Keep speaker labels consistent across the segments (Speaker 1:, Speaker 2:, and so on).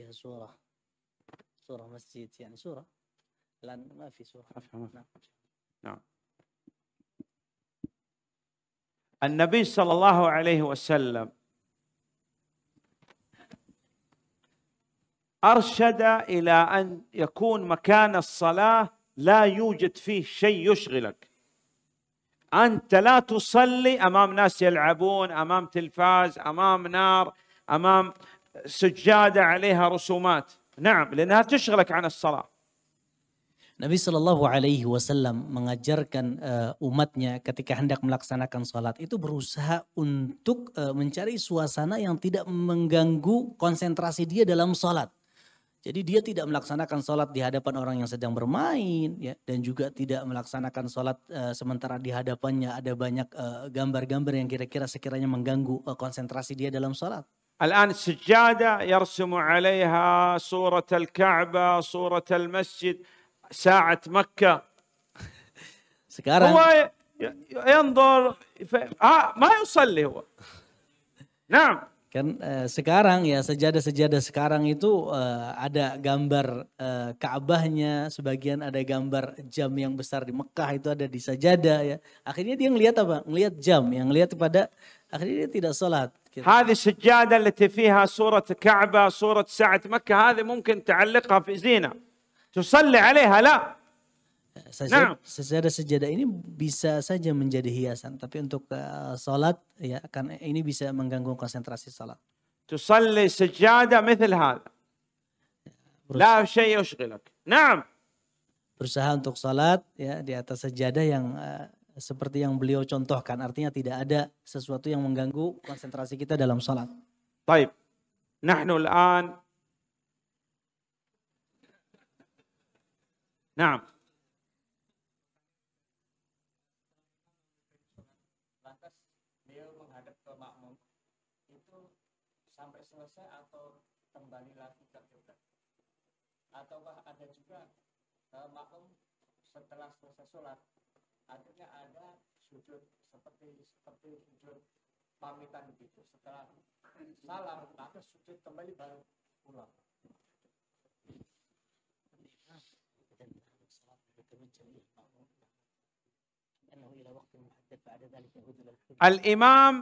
Speaker 1: فيها صورة صورة مسجد يعني صورة لأن ما في صورة ما في ما في. نعم. نعم
Speaker 2: النبي صلى الله عليه وسلم أرشد إلى أن يكون مكان الصلاة لا يوجد فيه شيء يشغلك أنت لا تصلي أمام ناس يلعبون أمام تلفاز أمام نار أمام سجاده عليها رسومات نعم لانها تشغلك عن الصلاه
Speaker 1: Nabi Shallallahu Alaihi Wasallam mengajarkan uh, umatnya ketika hendak melaksanakan sholat itu berusaha untuk uh, mencari suasana yang tidak mengganggu konsentrasi dia dalam sholat. Jadi dia tidak melaksanakan sholat di hadapan orang yang sedang bermain, ya, dan juga tidak melaksanakan sholat uh, eh, sementara di hadapannya ada banyak gambar-gambar uh, yang kira-kira sekiranya mengganggu uh, konsentrasi dia dalam sholat.
Speaker 2: الآن سجادة يرسم عليها صورة الكعبة صورة المسجد ساعة مكة
Speaker 1: هو
Speaker 2: ينظر ف... آه ما يصلي هو
Speaker 1: نعم Kan eh, sekarang ya sejada sejada sekarang itu eh, ada gambar eh, Ka'bahnya, sebagian ada gambar jam yang besar di Mekah itu ada di sajadah ya. Akhirnya dia ngelihat apa? Ngelihat jam, yang ngelihat kepada akhirnya dia tidak sholat. كذا هذه السجاده التي فيها صوره كعبه صوره ساعه
Speaker 2: مكه هذه ممكن تعلقها في زينه تصلي عليها لا
Speaker 1: سجادة nah. secara ini bisa saja menjadi hiasan, tapi untuk salat ya kan ini bisa mengganggu konsentrasi salat. تصلي سجادة مثل هذا لا شيء يشغلك نعم berusaha untuk salat ya di atas sejadah yang uh, seperti yang beliau contohkan. Artinya tidak ada sesuatu yang mengganggu konsentrasi kita dalam salat. Baik. Nahnu al-an Naam. Lantas beliau menghadap ke makmum itu sampai selesai atau kembali lagi ke Ataukah ada juga uh, makmum setelah selesai sholat akhirnya ada sujud seperti seperti sujud pamitan gitu setelah salam maka sujud kembali baru pulang
Speaker 2: الإمام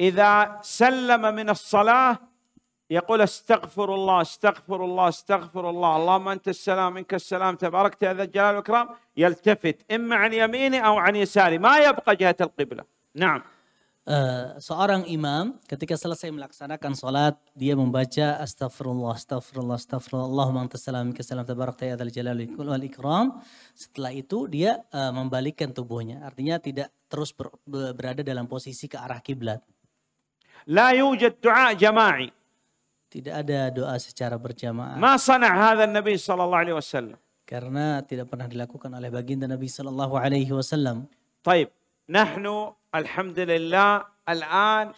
Speaker 2: إذا سلم من الصلاة يقول استغفر الله استغفر الله استغفر الله اللهم انت السلام منك السلام تباركت يا ذا الجلال والاكرام يلتفت اما عن يميني او عن يساري ما يبقى جهه القبله
Speaker 1: نعم Uh, seorang imam ketika selesai melaksanakan sholat dia membaca astagfirullah astagfirullah astagfirullah Allahumma antas salam kesalam tabarak ta'ala jalal wal ikram setelah itu dia uh, membalikkan tubuhnya artinya tidak terus ber, berada dalam posisi ke arah kiblat la yujad du'a jama'i tidak ada doa secara berjamaah. Ma sana' hadha Nabi sallallahu alaihi wasallam. Karena tidak pernah dilakukan oleh baginda Nabi sallallahu alaihi wasallam. Taib. Nahnu alhamdulillah
Speaker 2: الآن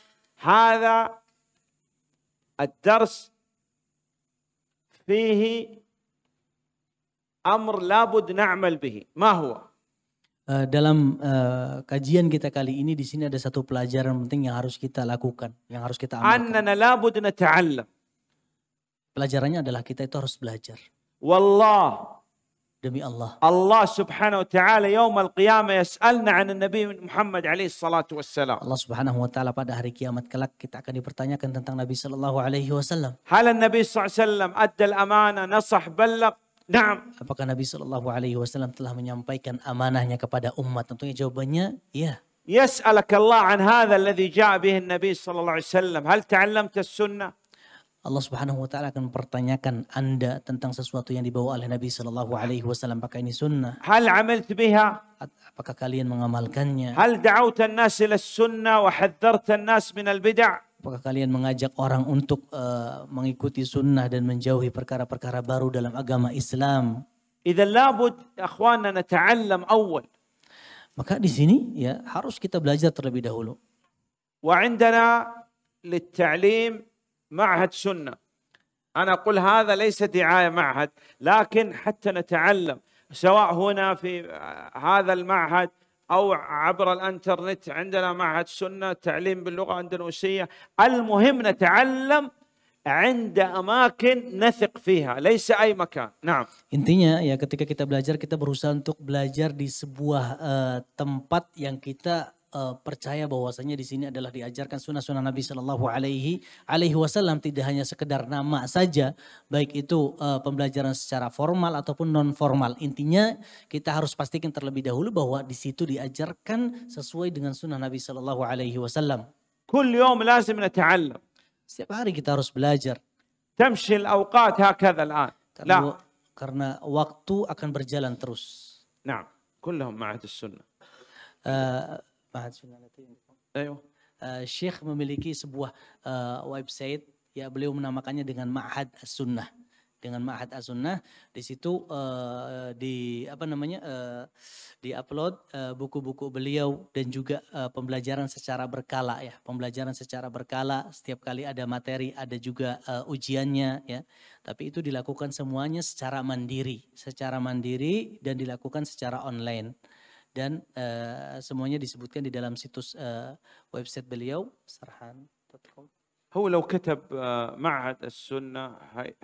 Speaker 2: dars fihi amr labud لابد bihi. Ma huwa?
Speaker 1: Uh, dalam uh, kajian kita kali ini di sini ada satu pelajaran penting yang harus kita lakukan, yang harus kita
Speaker 2: amalkan.
Speaker 1: Pelajarannya adalah kita itu harus belajar.
Speaker 2: Wallah. Demi Allah. Allah subhanahu wa ta'ala yawm al-qiyamah yas'alna an Nabi Muhammad alaihi salatu wassalam.
Speaker 1: Allah subhanahu wa ta'ala pada hari kiamat kelak kita akan dipertanyakan tentang Nabi sallallahu alaihi wasallam. Hal
Speaker 2: Nabi sallallahu alaihi wasallam adda al-amana nasah ballaq Naam.
Speaker 1: Apakah Nabi Shallallahu Alaihi Wasallam telah menyampaikan amanahnya kepada umat? Tentunya jawabannya ya. يسألك الله عن
Speaker 2: هذا الذي جاء به النبي صلى الله عليه وسلم هل تعلمت السنة
Speaker 1: Allah Subhanahu wa taala akan mempertanyakan Anda tentang sesuatu yang dibawa oleh Nabi sallallahu alaihi wasallam apakah ini sunnah? Hal amilt biha? Apakah kalian mengamalkannya? Hal da'awta an-nas ila sunnah wa an-nas min al-bid'ah? Apakah kalian mengajak orang untuk uh, mengikuti sunnah dan menjauhi perkara-perkara baru dalam agama Islam? Idza labud akhwana nata'allam awal. Maka di sini ya harus kita belajar terlebih dahulu.
Speaker 2: Wa indana معهد سنه انا اقول هذا ليس دعايه معهد لكن حتى نتعلم سواء هنا في هذا المعهد او عبر الانترنت عندنا معهد سنه تعليم باللغه الاندونيسيه المهم نتعلم عند أماكن نثق فيها ليس أي مكان نعم
Speaker 1: intinya ya ketika kita belajar kita berusaha untuk belajar di sebuah uh, tempat yang kita uh, percaya bahwasanya di sini adalah diajarkan sunnah-sunnah Nabi Shallallahu Alaihi Alaihi Wasallam tidak hanya sekedar nama saja, baik itu uh, pembelajaran secara formal ataupun non formal. Intinya kita harus pastikan terlebih dahulu bahwa di situ diajarkan sesuai dengan sunnah Nabi Shallallahu Alaihi Wasallam. Setiap hari kita harus belajar. تمشي الأوقات هكذا الآن لا karena waktu akan berjalan terus. Nah, كلهم معهد السنة. Uh, Syekh ya. eh, memiliki sebuah uh, website ya beliau menamakannya dengan Ma'had As-Sunnah dengan Ma'had As-Sunnah di situ uh, di apa namanya uh, di upload buku buku-buku beliau dan juga uh, pembelajaran secara berkala ya pembelajaran secara berkala setiap kali ada materi ada juga uh, ujiannya ya tapi itu dilakukan semuanya secara mandiri secara mandiri dan dilakukan secara online dan uh, semuanya disebutkan di dalam situs uh, website beliau sarhan.com
Speaker 2: هو لو كتب معهد السنة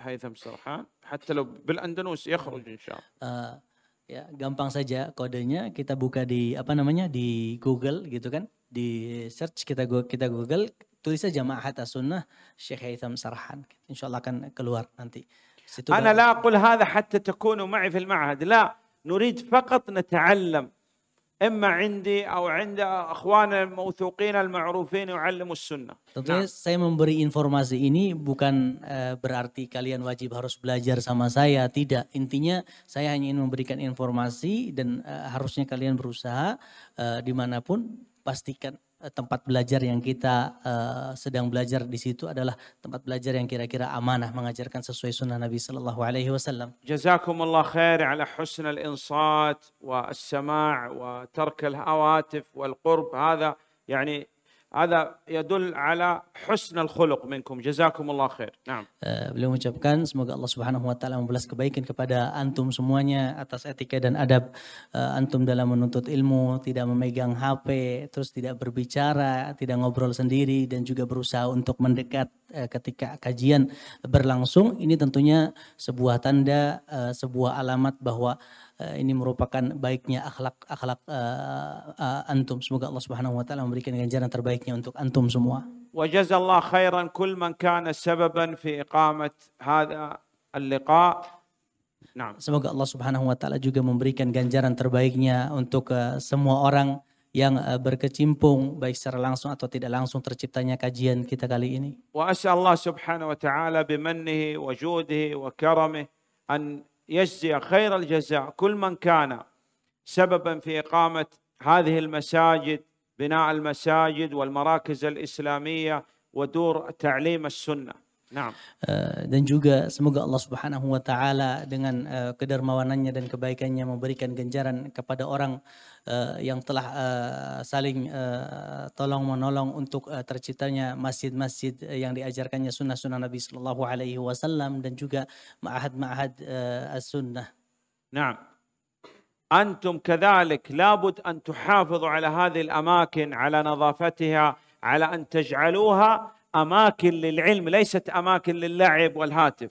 Speaker 2: هيثم سرحان حتى لو بالأندلس يخرج إن شاء
Speaker 1: الله ya gampang saja kodenya kita buka di apa namanya di Google gitu kan di search kita kita Google tulisnya as sunnah Syekh Haitham Sarhan insya Allah akan keluar nanti situ أنا لا أقول هذا حتى تكونوا معي في
Speaker 2: المعهد لا نريد فقط نتعلم اما عندي او عند اخواننا الموثوقين المعروفين يعلموا السنه.
Speaker 1: Tentunya nah. saya memberi informasi ini bukan uh, berarti kalian wajib harus belajar sama saya, tidak. Intinya saya hanya ingin memberikan informasi dan uh, harusnya kalian berusaha uh, dimanapun pastikan Eh, tempat belajar yang kita uh, sedang belajar di situ adalah tempat belajar yang kira-kira amanah mengajarkan sesuai sunnah Nabi Shallallahu Alaihi Wasallam.
Speaker 2: Jazakumullah khair ala husn al insat wa al sama' wa terk al hawatif wal qurb. Hada yani ada yadul ala husnal khuluq minkum. Jazakumullah khair. Naam.
Speaker 1: Uh, beliau mengucapkan semoga Allah Subhanahu wa taala membalas kebaikan kepada antum semuanya atas etika dan adab uh, antum dalam menuntut ilmu, tidak memegang HP, terus tidak berbicara, tidak ngobrol sendiri dan juga berusaha untuk mendekat Eh, ketika kajian berlangsung ini tentunya sebuah tanda eh, sebuah alamat bahwa eh, ini merupakan baiknya akhlak akhlak antum semoga Allah Subhanahu wa taala memberikan ganjaran terbaiknya untuk antum semua
Speaker 2: wa jazallah khairan kull man kana sababan fi iqamat hadha al-liqa
Speaker 1: Semoga Allah Subhanahu wa taala juga memberikan ganjaran terbaiknya untuk uh, semua orang yang uh, berkecimpung baik secara langsung atau tidak langsung terciptanya kajian kita kali ini.
Speaker 2: Wa asyallah subhanahu wa ta'ala bimannihi wa judihi wa karamih an يجزي خير الجزاء كل من كان سببا في إقامة هذه المساجد بناء المساجد والمراكز الإسلامية ودور تعليم السنة Eh,
Speaker 1: dan juga semoga Allah Subhanahu wa taala dengan uh, kedermawanannya dan kebaikannya memberikan ganjaran kepada orang uh, yang telah uh, saling uh, tolong menolong untuk uh, terciptanya masjid-masjid yang diajarkannya sunnah-sunnah Nabi sallallahu alaihi wasallam dan juga ma'had-ma'had uh, as-sunnah.
Speaker 2: Naam. Antum kadzalik labud an tuhafizu ala hadhihi al-amakin ala nadhafatiha ala an أماكن للعلم ليست أماكن للعب
Speaker 1: والهاتف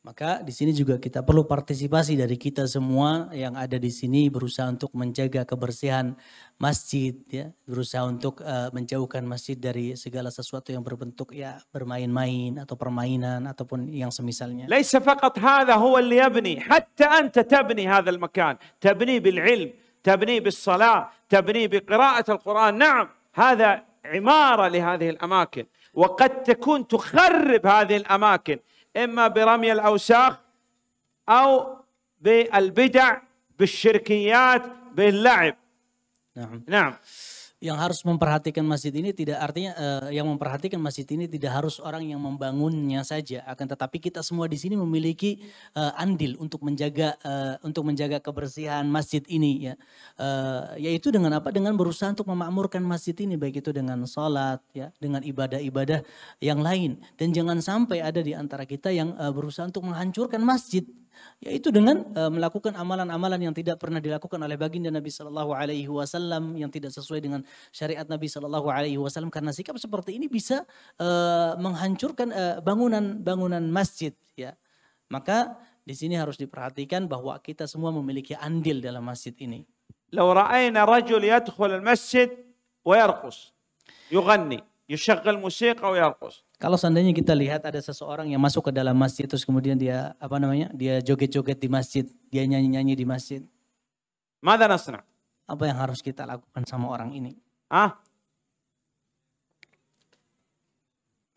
Speaker 1: Maka di sini juga kita perlu partisipasi dari kita semua yang ada di sini berusaha untuk menjaga kebersihan masjid ya, berusaha untuk uh, menjauhkan masjid dari segala sesuatu yang berbentuk ya bermain-main atau permainan ataupun yang semisalnya.
Speaker 2: ليس فقط هذا هو اللي يبني حتى أنت تبني هذا المكان تبني بالعلم تبني بالصلاة تبني بقراءة القرآن نعم هذا عمارة لهذه الأماكن وقد تكون تخرب هذه الاماكن اما برمي الاوساخ او بالبدع بالشركيات
Speaker 1: باللعب نعم نعم yang harus memperhatikan masjid ini tidak artinya eh, yang memperhatikan masjid ini tidak harus orang yang membangunnya saja akan tetapi kita semua di sini memiliki eh, andil untuk menjaga eh, untuk menjaga kebersihan masjid ini ya eh, yaitu dengan apa dengan berusaha untuk memakmurkan masjid ini baik itu dengan sholat ya dengan ibadah-ibadah yang lain dan jangan sampai ada di antara kita yang eh, berusaha untuk menghancurkan masjid yaitu dengan uh, melakukan amalan-amalan yang tidak pernah dilakukan oleh baginda Nabi Shallallahu Alaihi Wasallam yang tidak sesuai dengan syariat Nabi Shallallahu Alaihi Wasallam karena sikap seperti ini bisa uh, menghancurkan eh, bangunan-bangunan uh, masjid ya maka di sini harus diperhatikan bahwa kita semua memiliki andil dalam masjid ini. لو رأينا رجل يدخل المسجد ويرقص
Speaker 2: يغني musiqa wa yarqus.
Speaker 1: Kalau seandainya kita lihat ada seseorang yang masuk ke dalam masjid terus kemudian dia apa namanya? Dia joget-joget di masjid, dia nyanyi-nyanyi di masjid. Mada nasna? Apa yang harus kita lakukan sama orang ini? Ah.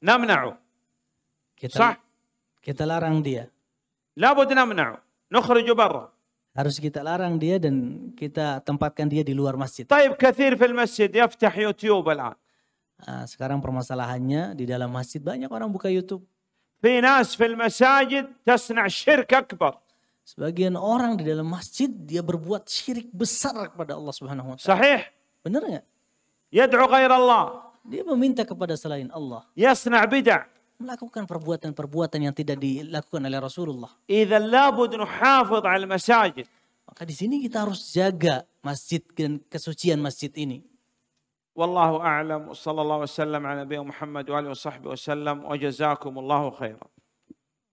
Speaker 1: Namna'u. Kita, Sah.
Speaker 2: kita larang dia. Labud namna'u. Nukhriju barra.
Speaker 1: Harus kita larang dia dan kita tempatkan dia di luar masjid. Taib kathir fil masjid yaftah YouTube al Ah, sekarang permasalahannya di dalam masjid banyak orang buka YouTube. في ناس في المساجد تصنع Sebagian orang di dalam masjid dia berbuat syirik besar kepada Allah Subhanahu wa taala. Sahih. Benar enggak? Yad'u ghair Allah. Dia meminta kepada selain Allah. Yasna' bid'ah. Melakukan perbuatan-perbuatan yang tidak dilakukan oleh Rasulullah. Idza labud nuhafidh 'ala masajid. Maka di sini kita harus jaga masjid dan kesucian masjid ini.
Speaker 2: والله أعلم وصلى الله وسلم على نبينا محمد وآله وصحبه وسلم وجزاكم الله خيرا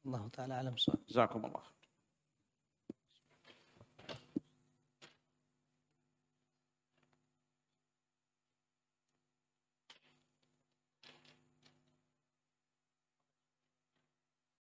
Speaker 2: الله تعالى أعلم جزاكم الله